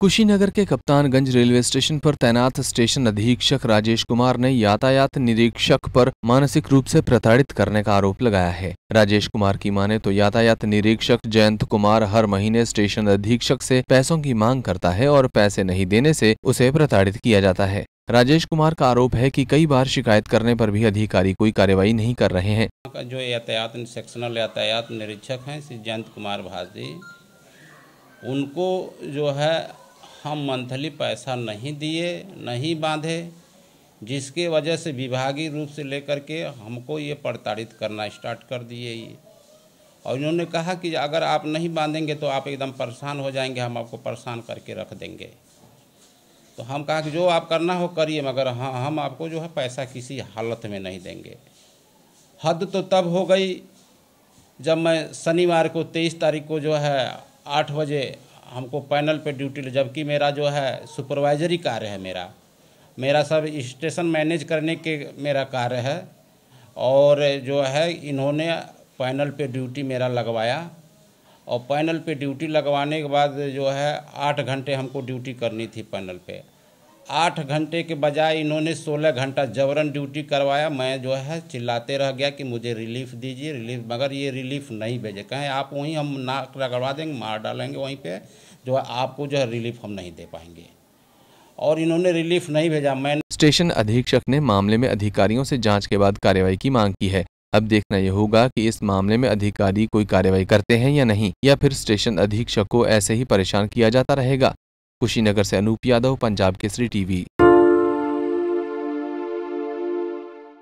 कुशीनगर के Kaptanganj railway station पर तैनात स्टेशन अधीक्षक राजेश कुमार ने यातायात निरीक्षक पर मानसिक रूप से प्रताड़ित करने का आरोप लगाया है राजेश कुमार की माने तो यातायात निरीक्षक जयंत कुमार हर महीने स्टेशन अधीक्षक से पैसों की मांग करता है और पैसे नहीं देने से उसे प्रताड़ित किया जाता है राजेश कुमार का आरोप है कि कई बार शिकायत करने पर भी अधिकारी कोई कार्रवाई नहीं कर रहे हैं जो यातायात सेक्शनल यातायात निरीक्षक हैं श्री जयंत कुमार भारती उनको जो है हम मंथली पैसा नहीं दिए नहीं बांधे जिसके वजह से विभागीय रूप से लेकर के हमको ये प्रताड़ित करना स्टार्ट कर दिए ये और इन्होंने कहा कि अगर आप नहीं बांधेंगे तो आप एकदम परेशान हो जाएंगे हम आपको परेशान करके रख देंगे तो हम कहा कि जो आप करना हो करिए मगर हाँ हम आपको जो है पैसा किसी हालत में नहीं देंगे हद तो तब हो गई जब मैं शनिवार को तेईस तारीख को जो है आठ बजे हमको पैनल पे ड्यूटी जबकि मेरा जो है सुपरवाइजरी कार्य है मेरा मेरा सब स्टेशन मैनेज करने के मेरा कार्य है और जो है इन्होंने पैनल पे ड्यूटी मेरा लगवाया और पैनल पे ड्यूटी लगवाने के बाद जो है आठ घंटे हमको ड्यूटी करनी थी पैनल पे आठ घंटे के बजाय इन्होंने सोलह घंटा जबरन ड्यूटी करवाया मैं जो है चिल्लाते रह गया कि मुझे रिलीफ दीजिए रिलीफ मगर ये रिलीफ नहीं भेजे कहें आप वहीं हम नाक लगवा देंगे मार डालेंगे वहीं पे जो है आपको जो है रिलीफ हम नहीं दे पाएंगे और इन्होंने रिलीफ नहीं भेजा मैंने स्टेशन अधीक्षक ने मामले में अधिकारियों से जाँच के बाद कार्यवाही की मांग की है अब देखना यह होगा कि इस मामले में अधिकारी कोई कार्रवाई करते हैं या नहीं या फिर स्टेशन अधीक्षक को ऐसे ही परेशान किया जाता रहेगा कुशीनगर से अनूप यादव पंजाब केसरी टीवी